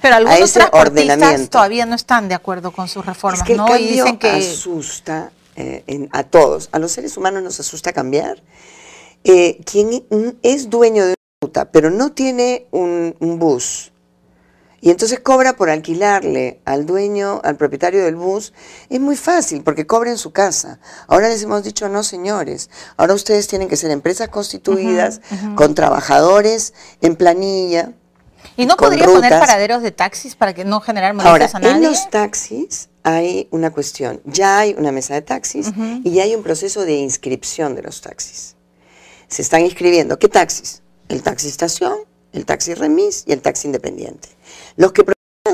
Pero algunos transportistas todavía no están de acuerdo con sus reformas, ¿no? y dicen que asusta eh, en, a todos, a los seres humanos nos asusta cambiar. Eh, quien es dueño de una ruta, pero no tiene un, bus, y entonces cobra por alquilarle al dueño, al propietario del bus, es muy fácil porque cobra en su casa. Ahora les hemos dicho, no señores, ahora ustedes tienen que ser empresas constituidas, con trabajadores en planilla, ¿Y no podría poner paraderos de taxis para que no generar molestias a En los taxis hay una cuestión. Ya hay una mesa de taxis y ya hay un proceso de inscripción de los taxis. Se están inscribiendo. ¿Qué taxis? El taxi estación, el taxi remis y el taxi independiente. Los que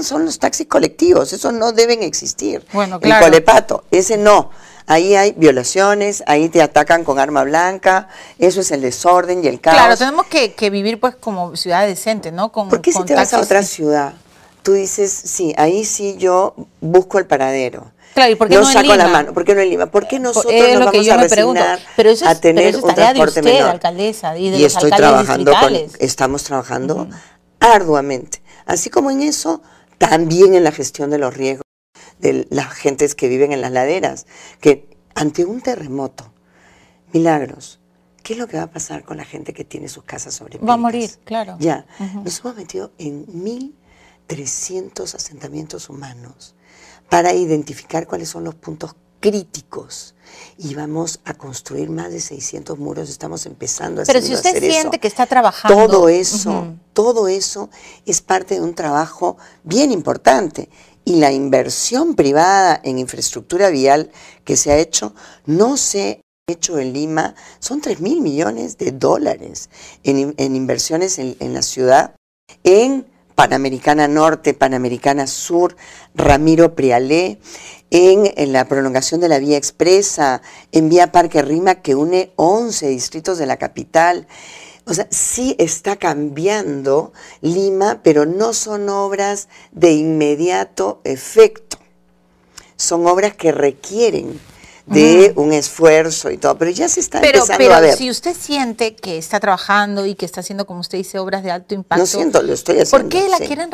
son los taxis colectivos, eso no deben existir. Bueno, claro. El colepato, ese no. Ahí hay violaciones, ahí te atacan con arma blanca, eso es el desorden y el caos. Claro, tenemos que, vivir pues como ciudad decente, ¿no? ¿Por qué si te vas a otra ciudad? Tú dices, sí, ahí sí yo busco el paradero. Claro, ¿y por qué no, saco en la mano, ¿por qué no en Lima? ¿Por qué nosotros vamos a resignar a tener un transporte Alcaldesa, y estoy trabajando estamos trabajando arduamente. Así como en eso, también en la gestión de los riesgos de las gentes que viven en las laderas, que ante un terremoto, milagros, ¿qué es lo que va a pasar con la gente que tiene sus casas sobre Va a morir, claro. Ya, nos hemos metido en 1.300 asentamientos humanos para identificar cuáles son los puntos críticos y vamos a construir más de 600 muros, estamos empezando a hacer Pero si usted siente que está trabajando. Todo eso, todo eso es parte de un trabajo bien importante y la inversión privada en infraestructura vial que se ha hecho no se ha hecho en Lima, son 3 mil millones de dólares en, inversiones en la ciudad, en Panamericana Norte, Panamericana Sur, Ramiro Prialé, en, la prolongación de la vía expresa, en vía Parque Rima, que une 11 distritos de la capital. O sea, sí está cambiando Lima, pero no son obras de inmediato efecto. Son obras que requieren de un esfuerzo y todo, pero ya se está pero, pero a ver. Pero si usted siente que está trabajando y que está haciendo, como usted dice, obras de alto impacto. No siento, lo estoy haciendo. ¿Por qué la quieren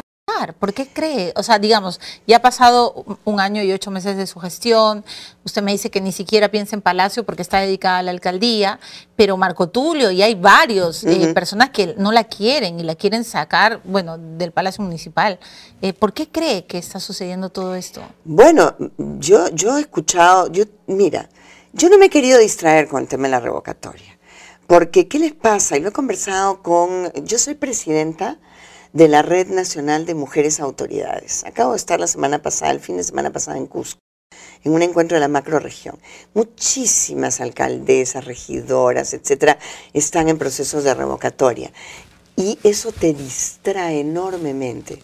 ¿Por qué cree? O sea, digamos, ya ha pasado un año y ocho meses de su gestión, usted me dice que ni siquiera piensa en Palacio porque está dedicada a la alcaldía, pero Marco Tulio y hay varios eh, personas que no la quieren y la quieren sacar, bueno, del Palacio Municipal. Eh, ¿Por qué cree que está sucediendo todo esto? Bueno, yo, yo he escuchado, yo, mira, yo no me he querido distraer con el tema de la revocatoria. Porque, ¿qué les pasa? Y lo he conversado con. Yo soy presidenta de la Red Nacional de Mujeres Autoridades. Acabo de estar la semana pasada, el fin de semana pasada en Cusco, en un encuentro de la macroregión. Muchísimas alcaldesas, regidoras, etcétera, están en procesos de revocatoria. Y eso te distrae enormemente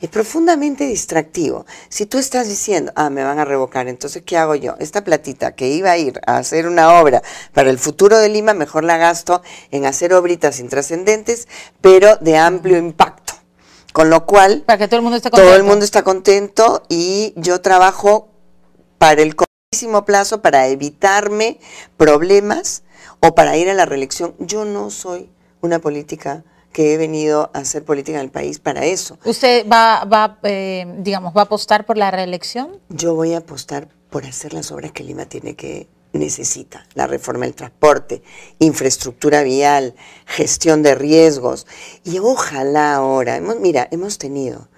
es profundamente distractivo. Si tú estás diciendo, ah, me van a revocar, entonces, ¿qué hago yo? Esta platita que iba a ir a hacer una obra para el futuro de Lima, mejor la gasto en hacer obritas intrascendentes, pero de amplio impacto. Con lo cual, para que todo el mundo esté Todo el mundo está contento y yo trabajo para el cortísimo plazo, para evitarme problemas o para ir a la reelección. Yo no soy una política que he venido a hacer política en el país para eso. ¿Usted va, eh, digamos, va a apostar por la reelección? Yo voy a apostar por hacer las obras que Lima tiene que necesita, la reforma del transporte, infraestructura vial, gestión de riesgos. Y ojalá ahora, hemos, mira, hemos tenido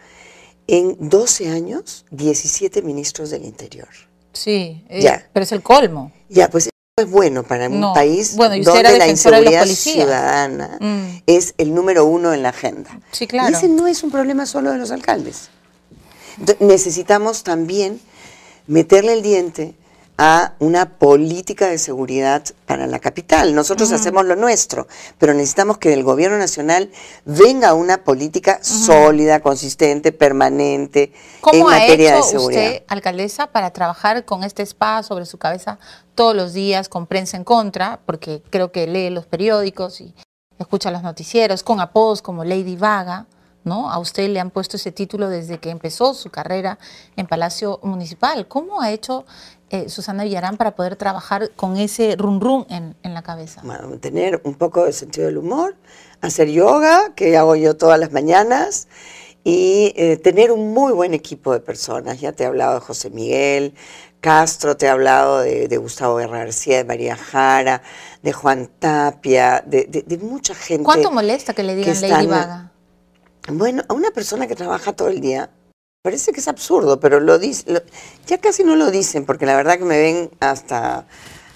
en 12 años 17 ministros del Interior. Sí, eh, pero es el colmo. Ya, pues es bueno para un país donde la inseguridad ciudadana mm. es el número uno en la agenda. Sí, claro. Y ese no es un problema solo de los alcaldes. necesitamos también meterle el diente a una política de seguridad para la capital. Nosotros hacemos lo nuestro, pero necesitamos que el gobierno nacional venga una política sólida, consistente, permanente en materia de seguridad. ha hecho de usted, alcaldesa, para trabajar con este spa sobre su cabeza todos los días con prensa en contra? Porque creo que lee los periódicos y escucha los noticieros con apodos como Lady Vaga. ¿No? A usted le han puesto ese título desde que empezó su carrera en Palacio Municipal. ¿Cómo ha hecho eh, Susana Villarán para poder trabajar con ese rum rum en, la cabeza? Bueno, tener un poco de sentido del humor, hacer yoga, que hago yo todas las mañanas, y eh, tener un muy buen equipo de personas. Ya te he hablado de José Miguel, Castro, te he hablado de, Gustavo Guerra García, de María Jara, de Juan Tapia, de, mucha gente. ¿Cuánto molesta que le digan Lady Vaga? Bueno, a una persona que trabaja todo el día, Parece que es absurdo, pero lo, dice, ya casi no lo dicen, porque la verdad que me ven hasta,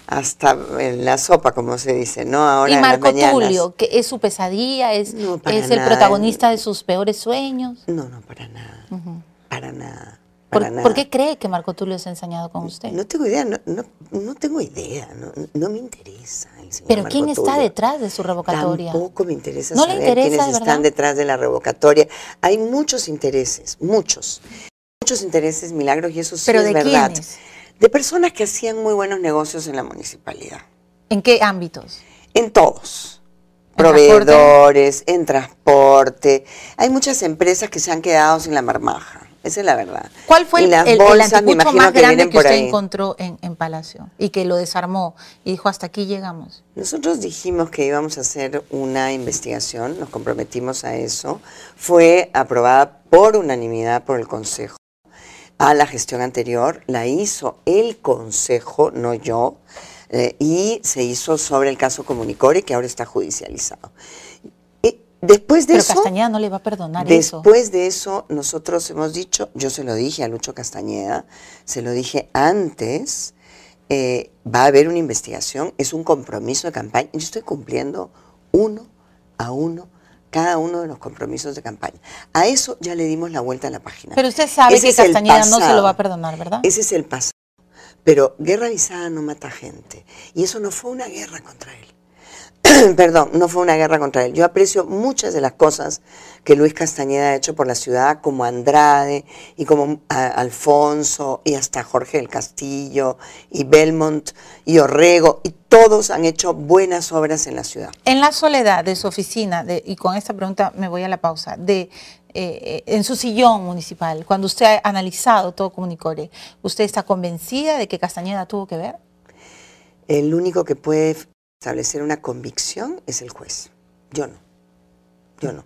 hasta en la sopa, como se dice, ¿no? Ahora y Marco Tulio, que es su pesadilla, es, es el protagonista de sus peores sueños. No, no, para nada. Para nada. ¿Por, qué cree que Marco Tulio se ha enseñado con usted? No, tengo idea, no, tengo idea, no, me interesa Pero ¿quién está detrás de su revocatoria? Tampoco me interesa saber quiénes están detrás de la revocatoria. Hay muchos intereses, muchos. Muchos intereses, milagros, y eso sí ¿Pero es de verdad. Quiénes? De personas que hacían muy buenos negocios en la municipalidad. ¿En qué ámbitos? En todos proveedores, en transporte. Hay muchas empresas que se han quedado sin la marmaja. Esa es la verdad. ¿Cuál fue el, más grande que, usted encontró en, Palacio y que lo desarmó y dijo hasta aquí llegamos? Nosotros dijimos que íbamos a hacer una investigación, nos comprometimos a eso. Fue aprobada por unanimidad por el Consejo. A la gestión anterior la hizo el Consejo, no yo, eh, y se hizo sobre el caso Comunicori que ahora está judicializado. Después de Pero eso. Castañeda no le va a perdonar Después de eso, nosotros hemos dicho, yo se lo dije a Lucho Castañeda, se lo dije antes, eh, va a haber una investigación, es un compromiso de campaña. Yo estoy cumpliendo uno a uno cada uno de los compromisos de campaña. A eso ya le dimos la vuelta a la página. Pero usted sabe que Castañeda no se lo va a perdonar, ¿verdad? Ese es el pasado. Pero guerra avisada no mata gente. Y eso no fue una guerra contra él. perdón, no fue una guerra contra él. Yo aprecio muchas de las cosas que Luis Castañeda ha hecho por la ciudad, como Andrade y como Alfonso y hasta Jorge del Castillo y Belmont y Orrego y todos han hecho buenas obras en la ciudad. En la soledad de su oficina, y con esta pregunta me voy a la pausa, de, eh, eh, en su sillón municipal, cuando usted ha analizado todo Comunicore, ¿usted está convencida de que Castañeda tuvo que ver? El único que puede establecer una convicción es el juez. Yo no. Yo no.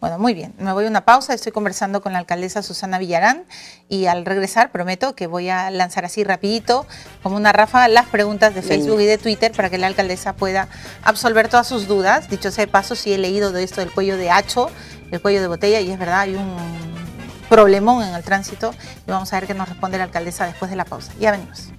Bueno, muy bien. Me voy a una pausa. Estoy conversando con la alcaldesa Susana Villarán y al regresar prometo que voy a lanzar así rapidito, como una ráfaga, las preguntas de Facebook y de Twitter para que la alcaldesa pueda absolver todas sus dudas. Dicho sea de paso, sí he leído de esto del cuello de hacho, el cuello de botella y es verdad, hay un problemón en el tránsito y vamos a ver qué nos responde la alcaldesa después de la pausa. Ya venimos.